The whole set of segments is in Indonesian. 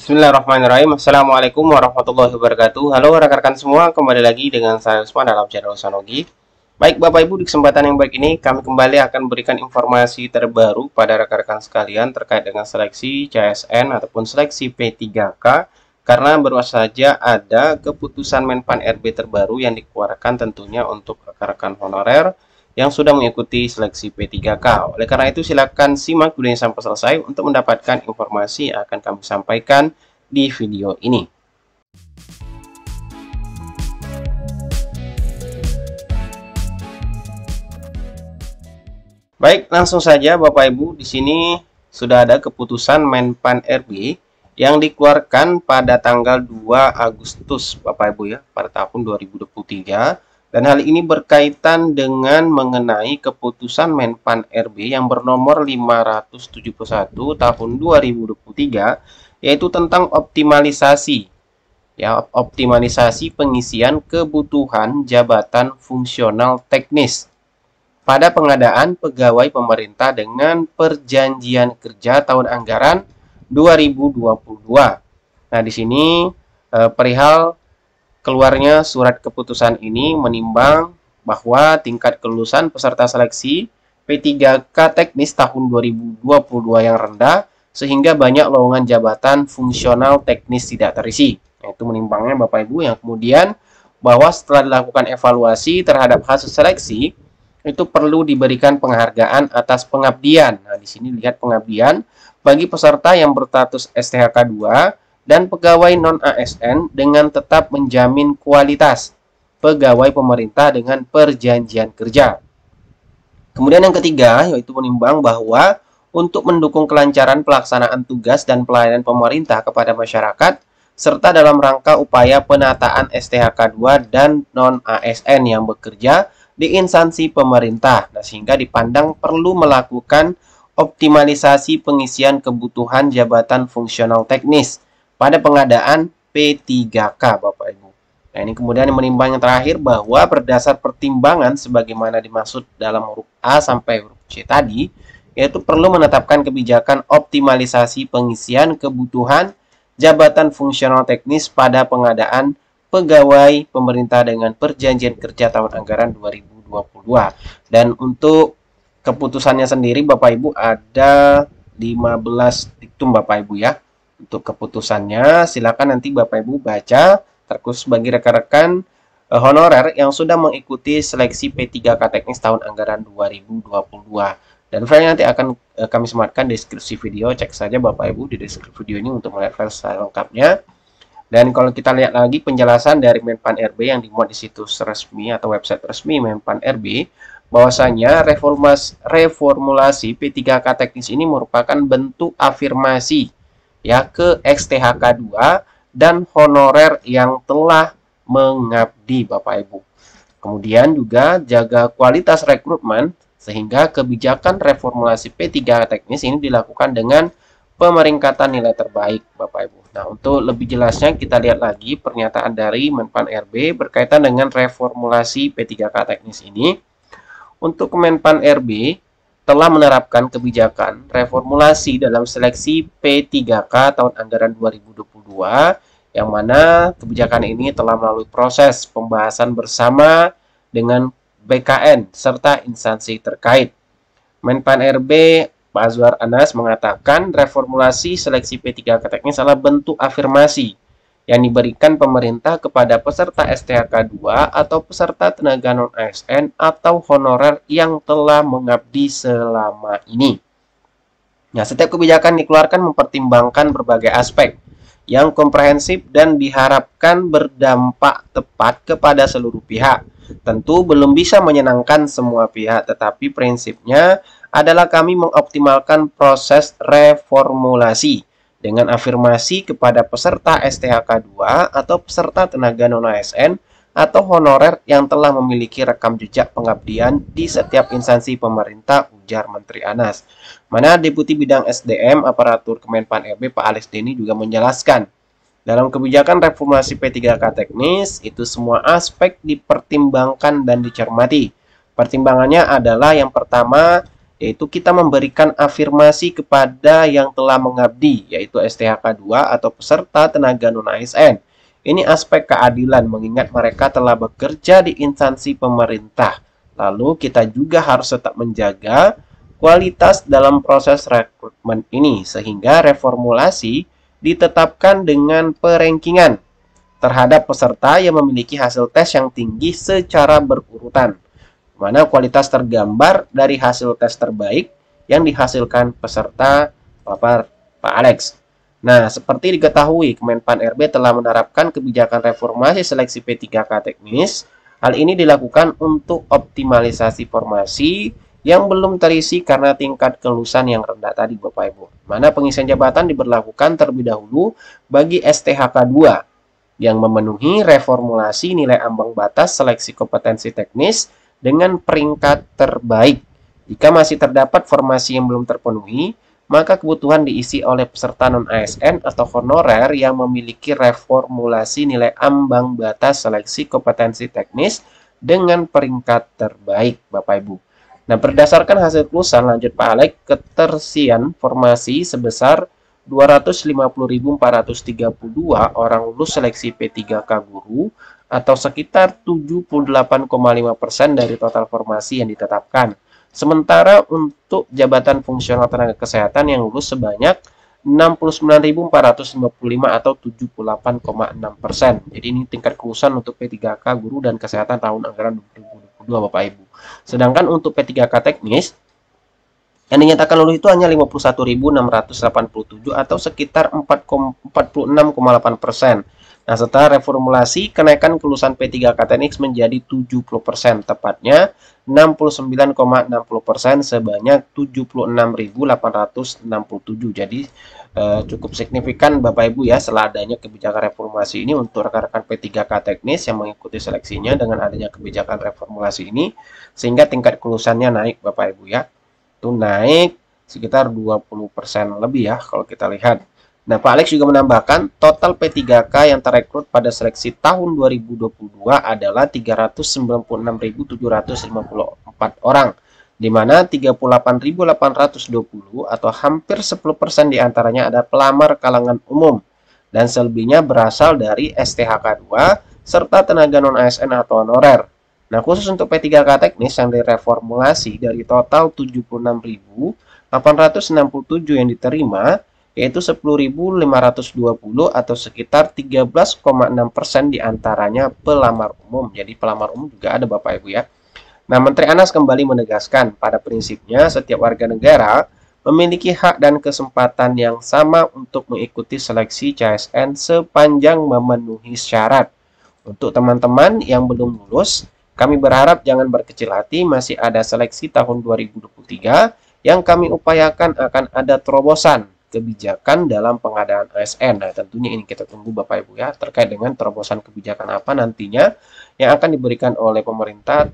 Bismillahirrahmanirrahim Assalamualaikum warahmatullahi wabarakatuh Halo rekan-rekan semua kembali lagi dengan saya Usman dalam channel Sanogi. Baik Bapak Ibu di kesempatan yang baik ini kami kembali akan berikan informasi terbaru pada rekan-rekan sekalian terkait dengan seleksi CSN ataupun seleksi P3K karena baru saja ada keputusan Menpan RB terbaru yang dikeluarkan tentunya untuk rekan-rekan honorer yang sudah mengikuti seleksi P3K. Oleh karena itu, silakan simak ini sampai selesai untuk mendapatkan informasi yang akan kami sampaikan di video ini. Baik, langsung saja Bapak Ibu, di sini sudah ada keputusan Menpan RB yang dikeluarkan pada tanggal 2 Agustus Bapak Ibu ya, pada tahun 2023 dan hal ini berkaitan dengan mengenai keputusan Menpan RB yang bernomor 571 tahun 2023 yaitu tentang optimalisasi ya optimalisasi pengisian kebutuhan jabatan fungsional teknis pada pengadaan pegawai pemerintah dengan perjanjian kerja tahun anggaran 2022. Nah, di sini eh, perihal Keluarnya surat keputusan ini menimbang bahwa tingkat kelulusan peserta seleksi P3K teknis tahun 2022 yang rendah sehingga banyak lowongan jabatan fungsional teknis tidak terisi. Nah, itu menimbangnya Bapak Ibu yang kemudian bahwa setelah dilakukan evaluasi terhadap hasil seleksi itu perlu diberikan penghargaan atas pengabdian. Nah, di sini lihat pengabdian bagi peserta yang berstatus STHK 2 dan pegawai non-ASN dengan tetap menjamin kualitas pegawai pemerintah dengan perjanjian kerja. Kemudian yang ketiga yaitu menimbang bahwa untuk mendukung kelancaran pelaksanaan tugas dan pelayanan pemerintah kepada masyarakat serta dalam rangka upaya penataan STHK 2 dan non-ASN yang bekerja di instansi pemerintah nah, sehingga dipandang perlu melakukan optimalisasi pengisian kebutuhan jabatan fungsional teknis pada pengadaan P3K Bapak Ibu. Nah ini kemudian yang menimbang yang terakhir bahwa berdasar pertimbangan sebagaimana dimaksud dalam huruf A sampai huruf C tadi yaitu perlu menetapkan kebijakan optimalisasi pengisian kebutuhan jabatan fungsional teknis pada pengadaan pegawai pemerintah dengan perjanjian kerja tahun anggaran 2022 dan untuk keputusannya sendiri Bapak Ibu ada 15 diktum Bapak Ibu ya untuk keputusannya, silakan nanti Bapak Ibu baca, terkhusus bagi rekan-rekan eh, honorer yang sudah mengikuti seleksi P3K Teknis tahun anggaran 2022. Dan file nanti akan eh, kami sematkan deskripsi video, cek saja Bapak Ibu di deskripsi video ini untuk melihat file secara lengkapnya. Dan kalau kita lihat lagi penjelasan dari Menpan RB yang dimuat di situs resmi atau website resmi Menpan RB, bahwasanya reformas, reformulasi P3K teknis ini merupakan bentuk afirmasi ya ke XTHK 2 dan honorer yang telah mengabdi Bapak Ibu. Kemudian juga jaga kualitas rekrutmen sehingga kebijakan reformulasi P3 teknis ini dilakukan dengan pemeringkatan nilai terbaik Bapak Ibu. Nah, untuk lebih jelasnya kita lihat lagi pernyataan dari Menpan RB berkaitan dengan reformulasi P3K teknis ini. Untuk Menpan RB telah menerapkan kebijakan reformulasi dalam seleksi P3K tahun anggaran 2022 yang mana kebijakan ini telah melalui proses pembahasan bersama dengan BKN serta instansi terkait. Menpan RB Pak Azwar Anas mengatakan reformulasi seleksi P3K teknis adalah bentuk afirmasi yang diberikan pemerintah kepada peserta STHK 2 atau peserta tenaga non-ASN atau honorer yang telah mengabdi selama ini. Nah, setiap kebijakan dikeluarkan mempertimbangkan berbagai aspek yang komprehensif dan diharapkan berdampak tepat kepada seluruh pihak. Tentu belum bisa menyenangkan semua pihak, tetapi prinsipnya adalah kami mengoptimalkan proses reformulasi dengan afirmasi kepada peserta STHK 2 atau peserta tenaga non-ASN atau honorer yang telah memiliki rekam jejak pengabdian di setiap instansi pemerintah, ujar Menteri Anas. Mana Deputi Bidang SDM Aparatur Kemenpan RB e Pak Alex Deni juga menjelaskan, dalam kebijakan reformasi P3K teknis, itu semua aspek dipertimbangkan dan dicermati. Pertimbangannya adalah yang pertama, yaitu kita memberikan afirmasi kepada yang telah mengabdi, yaitu STHK 2 atau peserta tenaga non-ASN. Ini aspek keadilan mengingat mereka telah bekerja di instansi pemerintah. Lalu kita juga harus tetap menjaga kualitas dalam proses rekrutmen ini sehingga reformulasi ditetapkan dengan perankingan terhadap peserta yang memiliki hasil tes yang tinggi secara berurutan mana kualitas tergambar dari hasil tes terbaik yang dihasilkan peserta lapar Pak Alex. Nah, seperti diketahui, Kemenpan RB telah menerapkan kebijakan reformasi seleksi P3K teknis. Hal ini dilakukan untuk optimalisasi formasi yang belum terisi karena tingkat kelulusan yang rendah tadi Bapak Ibu. Mana pengisian jabatan diberlakukan terlebih dahulu bagi STHK 2 yang memenuhi reformulasi nilai ambang batas seleksi kompetensi teknis dengan peringkat terbaik. Jika masih terdapat formasi yang belum terpenuhi, maka kebutuhan diisi oleh peserta non-ASN atau honorer yang memiliki reformulasi nilai ambang batas seleksi kompetensi teknis dengan peringkat terbaik, Bapak Ibu. Nah, berdasarkan hasil kelulusan lanjut Pak Alek, ketersian formasi sebesar 250.432 orang lulus seleksi P3K guru atau sekitar 78,5% dari total formasi yang ditetapkan. Sementara untuk jabatan fungsional tenaga kesehatan yang lulus sebanyak 69.455 atau 78,6%. Jadi ini tingkat kelulusan untuk P3K guru dan kesehatan tahun anggaran 2022 Bapak Ibu. Sedangkan untuk P3K teknis yang dinyatakan lulus itu hanya 51.687 atau sekitar 46,8 persen. Nah, setelah reformulasi, kenaikan kelulusan p 3 k teknis menjadi 70%, tepatnya 69,60% sebanyak 76.867. Jadi eh, cukup signifikan Bapak Ibu ya setelah adanya kebijakan reformasi ini untuk rekan-rekan P3K teknis yang mengikuti seleksinya dengan adanya kebijakan reformulasi ini sehingga tingkat kelulusannya naik Bapak Ibu ya. Itu naik sekitar 20% lebih ya kalau kita lihat. Nah, Pak Alex juga menambahkan total P3K yang terekrut pada seleksi tahun 2022 adalah 396.754 orang, di mana 38.820 atau hampir 10% diantaranya ada pelamar kalangan umum, dan selebihnya berasal dari STHK 2 serta tenaga non-ASN atau honorer. Nah, khusus untuk P3K teknis yang direformulasi dari total 76.867 yang diterima, yaitu 10.520 atau sekitar 13,6% diantaranya pelamar umum. Jadi pelamar umum juga ada Bapak Ibu ya. Nah, Menteri Anas kembali menegaskan pada prinsipnya setiap warga negara memiliki hak dan kesempatan yang sama untuk mengikuti seleksi CSN sepanjang memenuhi syarat. Untuk teman-teman yang belum lulus, kami berharap jangan berkecil hati masih ada seleksi tahun 2023 yang kami upayakan akan ada terobosan kebijakan dalam pengadaan ASN. Nah, tentunya ini kita tunggu Bapak Ibu ya terkait dengan terobosan kebijakan apa nantinya yang akan diberikan oleh pemerintah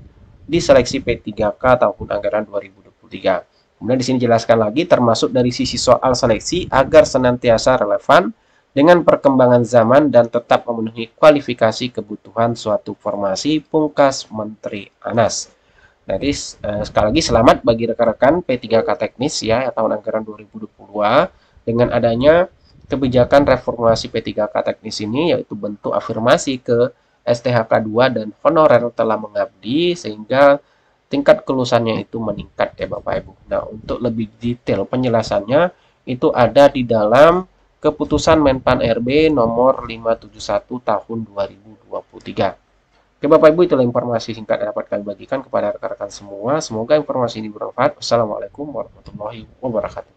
di seleksi P3K tahun anggaran 2023. Kemudian di sini jelaskan lagi termasuk dari sisi soal seleksi agar senantiasa relevan dengan perkembangan zaman dan tetap memenuhi kualifikasi kebutuhan suatu formasi pungkas Menteri Anas. Jadi eh, sekali lagi selamat bagi rekan-rekan P3K teknis ya tahun anggaran 2022 dengan adanya kebijakan reformasi P3K teknis ini yaitu bentuk afirmasi ke STHK 2 dan honorer telah mengabdi sehingga tingkat kelulusannya itu meningkat ya Bapak Ibu. Nah, untuk lebih detail penjelasannya itu ada di dalam keputusan Menpan RB nomor 571 tahun 2023. Oke Bapak Ibu itulah informasi singkat yang dapat kami bagikan kepada rekan-rekan semua. Semoga informasi ini bermanfaat. Wassalamualaikum warahmatullahi wabarakatuh.